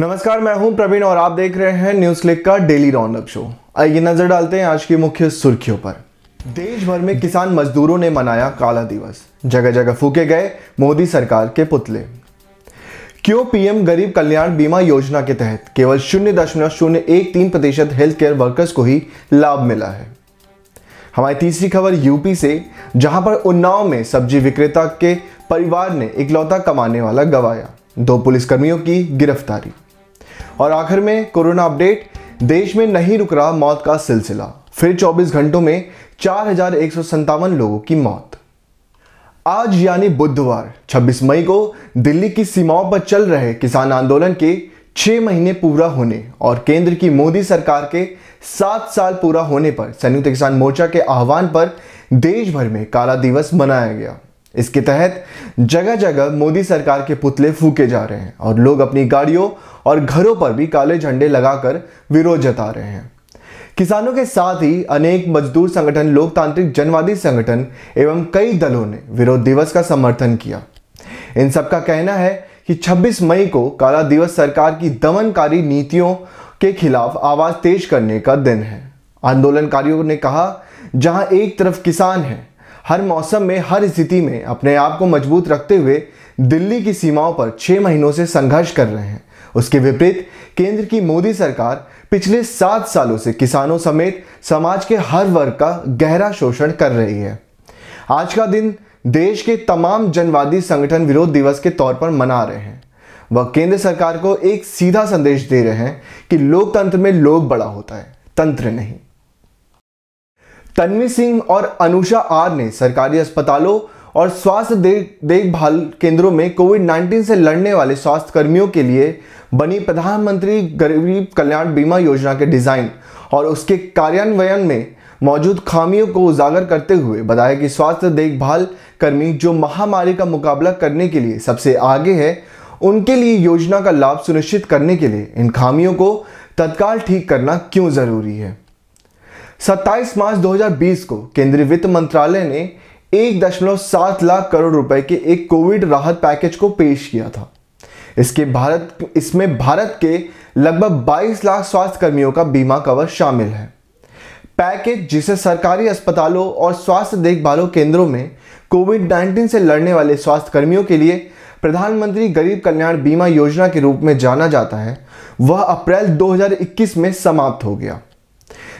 नमस्कार मैं हूं प्रवीण और आप देख रहे हैं न्यूज क्लिक का डेली राउंडअप शो आइए नजर डालते हैं आज की मुख्य सुर्खियों पर देश भर में किसान मजदूरों ने मनाया काला दिवस जगह जगह फूके गए मोदी सरकार के पुतले क्यों पीएम गरीब कल्याण बीमा योजना के तहत केवल शून्य दशमलव शून्य एक तीन प्रतिशत हेल्थ केयर वर्कर्स को ही लाभ मिला है हमारी तीसरी खबर यूपी से जहां पर उन्नाव में सब्जी विक्रेता के परिवार ने इकलौता कमाने वाला गवाया दो पुलिसकर्मियों की गिरफ्तारी और आखिर में कोरोना अपडेट देश में नहीं रुक रहा मौत का सिलसिला फिर 24 घंटों में चार लोगों की मौत आज यानी बुधवार 26 मई को दिल्ली की सीमाओं पर चल रहे किसान आंदोलन के छह महीने पूरा होने और केंद्र की मोदी सरकार के सात साल पूरा होने पर संयुक्त किसान मोर्चा के आह्वान पर देश भर में काला दिवस मनाया गया इसके तहत जगह जगह मोदी सरकार के पुतले फूके जा रहे हैं और लोग अपनी गाड़ियों और घरों पर भी काले झंडे लगाकर विरोध जता रहे हैं किसानों के साथ ही अनेक मजदूर संगठन लोकतांत्रिक जनवादी संगठन एवं कई दलों ने विरोध दिवस का समर्थन किया इन सबका कहना है कि 26 मई को काला दिवस सरकार की दमनकारी नीतियों के खिलाफ आवाज तेज करने का दिन है आंदोलनकारियों ने कहा जहां एक तरफ किसान है हर मौसम में हर स्थिति में अपने आप को मजबूत रखते हुए दिल्ली की सीमाओं पर छह महीनों से संघर्ष कर रहे हैं उसके विपरीत केंद्र की मोदी सरकार पिछले सात सालों से किसानों समेत समाज के हर वर्ग का गहरा शोषण कर रही है आज का दिन देश के तमाम जनवादी संगठन विरोध दिवस के तौर पर मना रहे हैं वह केंद्र सरकार को एक सीधा संदेश दे रहे हैं कि लोकतंत्र में लोग बड़ा होता है तंत्र नहीं तन्वी सिंह और अनुषा आर ने सरकारी अस्पतालों और स्वास्थ्य देख देखभाल केंद्रों में कोविड 19 से लड़ने वाले स्वास्थ्य कर्मियों के लिए बनी प्रधानमंत्री गरीब कल्याण बीमा योजना के डिज़ाइन और उसके कार्यान्वयन में मौजूद खामियों को उजागर करते हुए बताया कि स्वास्थ्य देखभाल कर्मी जो महामारी का मुकाबला करने के लिए सबसे आगे है उनके लिए योजना का लाभ सुनिश्चित करने के लिए इन खामियों को तत्काल ठीक करना क्यों ज़रूरी है 27 मार्च 2020 को केंद्रीय वित्त मंत्रालय ने एक दशमलव सात लाख करोड़ रुपए के एक कोविड राहत पैकेज को पेश किया था इसके भारत इसमें भारत के लगभग 22 लाख स्वास्थ्य कर्मियों का बीमा कवर शामिल है पैकेज जिसे सरकारी अस्पतालों और स्वास्थ्य देखभालों केंद्रों में कोविड 19 से लड़ने वाले स्वास्थ्य कर्मियों के लिए प्रधानमंत्री गरीब कल्याण बीमा योजना के रूप में जाना जाता है वह अप्रैल 2021 में समाप्त हो गया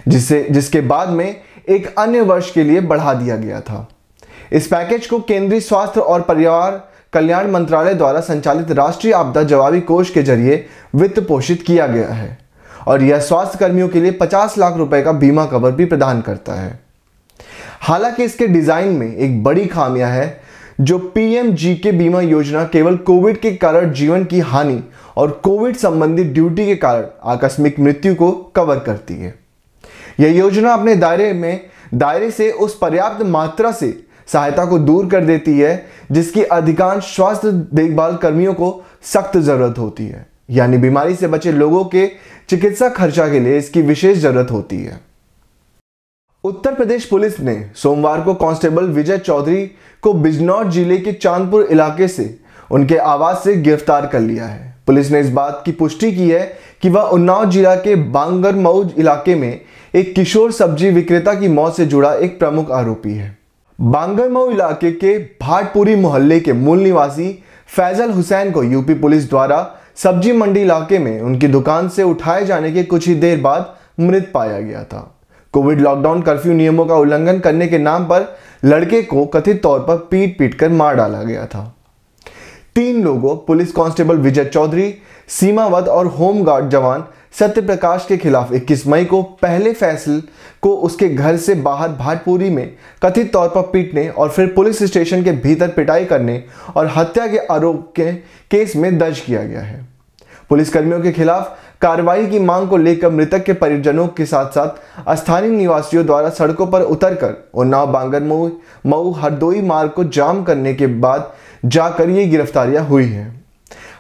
जिसे जिसके बाद में एक अन्य वर्ष के लिए बढ़ा दिया गया था इस पैकेज को केंद्रीय स्वास्थ्य और परिवार कल्याण मंत्रालय द्वारा संचालित राष्ट्रीय आपदा जवाबी कोष के जरिए वित्त पोषित किया गया है और यह स्वास्थ्य कर्मियों के लिए 50 लाख रुपए का बीमा कवर भी प्रदान करता है हालांकि इसके डिजाइन में एक बड़ी खामियां है जो पीएम के बीमा योजना केवल कोविड के कारण जीवन की हानि और कोविड संबंधित ड्यूटी के कारण आकस्मिक मृत्यु को कवर करती है यह योजना अपने दायरे में दायरे से उस पर्याप्त मात्रा से सहायता को दूर कर देती है जिसकी अधिकांश स्वास्थ्य देखभाल कर्मियों को सख्त जरूरत होती है यानी बीमारी से बचे लोगों के चिकित्सा खर्चा के लिए इसकी विशेष जरूरत होती है उत्तर प्रदेश पुलिस ने सोमवार को कांस्टेबल विजय चौधरी को बिजनौर जिले के चांदपुर इलाके से उनके आवास से गिरफ्तार कर लिया है पुलिस ने इस बात की पुष्टि की है कि वह उन्नाव जिला के बांगरमऊ इलाके में एक किशोर सब्जी विक्रेता की मौत से जुड़ा एक प्रमुख आरोपी है बांगरमऊ इलाके के भाटपुरी मोहल्ले के मूल निवासी फैजल हुसैन को यूपी पुलिस द्वारा सब्जी मंडी इलाके में उनकी दुकान से उठाए जाने के कुछ ही देर बाद मृत पाया गया था कोविड लॉकडाउन कर्फ्यू नियमों का उल्लंघन करने के नाम पर लड़के को कथित तौर पर पीट पीट कर मार डाला गया था तीन लोगों पुलिस कांस्टेबल विजय चौधरी सीमावत और होमगार्ड जवान सत्यप्रकाश के खिलाफ 21 मई को पहले फैसल को उसके घर से बाहर भाटपुरी में कथित तौर पर पीटने और फिर पुलिस स्टेशन के भीतर पिटाई करने और हत्या के आरोप के केस में दर्ज किया गया है पुलिसकर्मियों के खिलाफ कार्रवाई की मांग को लेकर मृतक के परिजनों के साथ साथ स्थानीय निवासियों द्वारा सड़कों पर उतरकर उन्नाव बांगर मऊ मऊ हरदोई मार्ग को जाम करने के बाद जाकर ये गिरफ्तारियां हुई हैं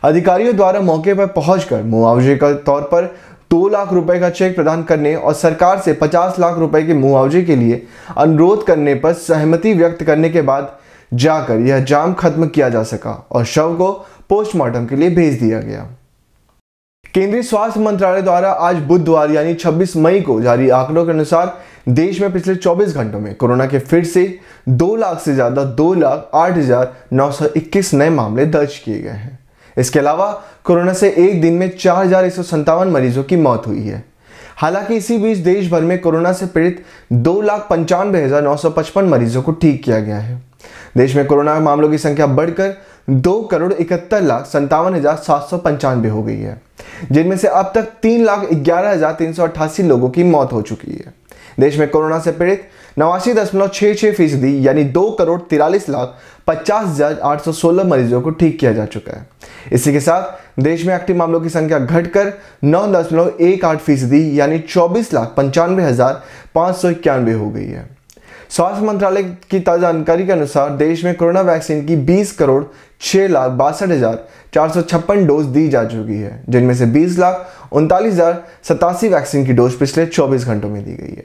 अधिकारियों द्वारा मौके पर पहुंचकर मुआवजे के तौर पर दो लाख रुपए का चेक प्रदान करने और सरकार से पचास लाख रुपए के मुआवजे के लिए अनुरोध करने पर सहमति व्यक्त करने के बाद जाकर यह जाम खत्म किया जा सका और शव को पोस्टमार्टम के लिए भेज दिया गया केंद्रीय स्वास्थ्य मंत्रालय द्वारा आज बुधवार यानी 26 मई को जारी आंकड़ों के अनुसार देश में पिछले 24 घंटों में कोरोना के फिर से दो लाख से ज़्यादा दो लाख आठ हज़ार नौ सौ इक्कीस नए मामले दर्ज किए गए हैं इसके अलावा कोरोना से एक दिन में चार हज़ार एक सौ संतावन मरीजों की मौत हुई है हालांकि इसी बीच देश भर में कोरोना से पीड़ित दो लाख पंचानवे हज़ार नौ सौ पचपन मरीजों को ठीक किया गया है देश में कोरोना मामलों की संख्या बढ़कर दो करोड़ इकहत्तर लाख संतावन हज़ार सात सौ पंचानवे हो गई है जिनमें से अब तक तीन लाख ग्यारह हज़ार तीन सौ अट्ठासी लोगों की मौत हो चुकी है देश में कोरोना से पीड़ित नवासी दशमलव छः छः फीसदी यानी दो करोड़ तिरालीस लाख पचास हजार आठ सौ सोलह मरीजों को ठीक किया जा चुका है इसी के साथ देश में एक्टिव मामलों की संख्या घटकर नौ दशमलव एक आठ फीसदी यानी चौबीस लाख पंचानवे हजार पाँच सौ इक्यानवे हो गई है स्वास्थ्य मंत्रालय की ताज़ा जानकारी के अनुसार देश में कोरोना वैक्सीन की 20 करोड़ छः लाख बासठ हज़ार चार सौ छप्पन डोज दी जा चुकी है जिनमें से बीस लाख उनतालीस हज़ार सतासी वैक्सीन की डोज पिछले 24 घंटों में दी गई है